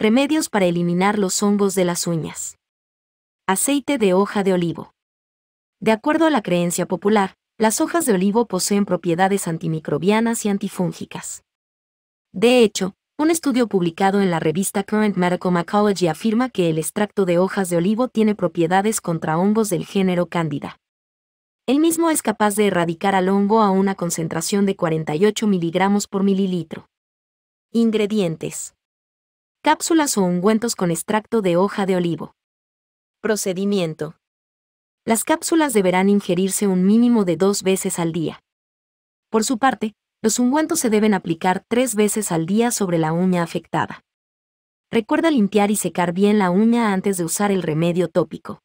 Remedios para eliminar los hongos de las uñas. Aceite de hoja de olivo. De acuerdo a la creencia popular, las hojas de olivo poseen propiedades antimicrobianas y antifúngicas. De hecho, un estudio publicado en la revista Current Medical Microbiology afirma que el extracto de hojas de olivo tiene propiedades contra hongos del género Cándida. El mismo es capaz de erradicar al hongo a una concentración de 48 miligramos por mililitro. Ingredientes cápsulas o ungüentos con extracto de hoja de olivo. Procedimiento. Las cápsulas deberán ingerirse un mínimo de dos veces al día. Por su parte, los ungüentos se deben aplicar tres veces al día sobre la uña afectada. Recuerda limpiar y secar bien la uña antes de usar el remedio tópico.